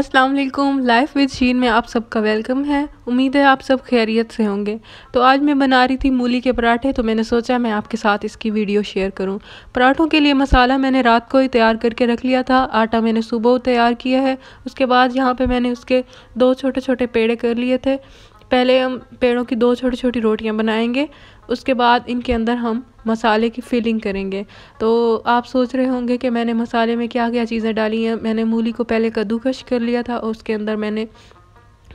अस्सलाम वालेकुम life with शीन में आप सबका वेलकम है उम्मीद है आप सब खैरियत से होंगे तो आज मैं बना रही थी मूली के पराठे तो मैंने सोचा मैं आपके साथ इसकी वीडियो शेयर करूं पराठों के लिए मसाला मैंने रात को ही तैयार करके रख लिया था आटा मैंने सुबह तैयार किया है उसके बाद यहाँ पे मैंने उसके दो छोटे छोटे पेड़े कर लिए थे पहले हम पेड़ों की दो छोटी छोटी रोटियां बनाएंगे उसके बाद इनके अंदर हम मसाले की फिलिंग करेंगे तो आप सोच रहे होंगे कि मैंने मसाले में क्या क्या चीज़ें डाली हैं मैंने मूली को पहले कद्दूकश कर लिया था और उसके अंदर मैंने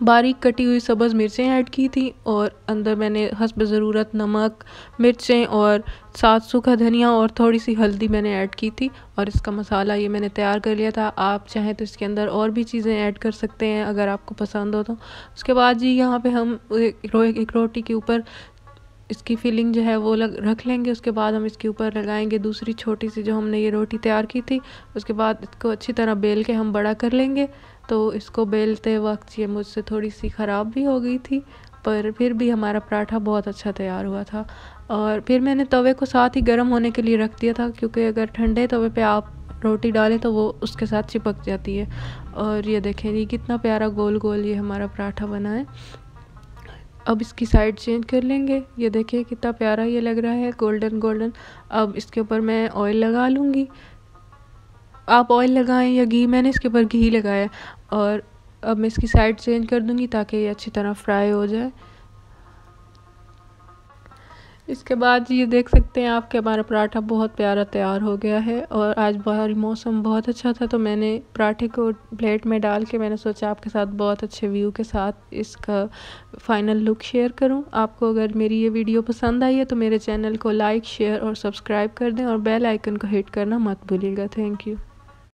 बारीक कटी हुई सब्ज़ मिर्चें ऐड की थी और अंदर मैंने हसब ज़रूरत नमक मिर्चें और साथ सूखा धनिया और थोड़ी सी हल्दी मैंने ऐड की थी और इसका मसाला ये मैंने तैयार कर लिया था आप चाहें तो इसके अंदर और भी चीज़ें ऐड कर सकते हैं अगर आपको पसंद हो तो उसके बाद जी यहाँ पे हम एक रोटी के ऊपर इसकी फीलिंग जो है वो लग रख लेंगे उसके बाद हम इसके ऊपर लगाएंगे दूसरी छोटी सी जो हमने ये रोटी तैयार की थी उसके बाद इसको अच्छी तरह बेल के हम बड़ा कर लेंगे तो इसको बेलते वक्त ये मुझसे थोड़ी सी ख़राब भी हो गई थी पर फिर भी हमारा पराठा बहुत अच्छा तैयार हुआ था और फिर मैंने तवे को साथ ही गर्म होने के लिए रख दिया था क्योंकि अगर ठंडे तवे पे आप रोटी डालें तो वो उसके साथ चिपक जाती है और ये देखें ये कितना प्यारा गोल गोल ये हमारा पराठा बना है अब इसकी साइड चेंज कर लेंगे ये देखिए कितना प्यारा ये लग रहा है गोल्डन गोल्डन अब इसके ऊपर मैं ऑयल लगा लूँगी आप ऑयल लगाएं या घी मैंने इसके ऊपर घी लगाया और अब मैं इसकी साइड चेंज कर दूँगी ताकि ये अच्छी तरह फ्राई हो जाए इसके बाद ये देख सकते हैं आप कि हमारा पराठा बहुत प्यारा तैयार हो गया है और आज बाहर मौसम बहुत अच्छा था तो मैंने पराठे को प्लेट में डाल के मैंने सोचा आपके साथ बहुत अच्छे व्यू के साथ इसका फाइनल लुक शेयर करूं आपको अगर मेरी ये वीडियो पसंद आई है तो मेरे चैनल को लाइक शेयर और सब्सक्राइब कर दें और बेल आइकन को हिट करना मत भूलिएगा थैंक यू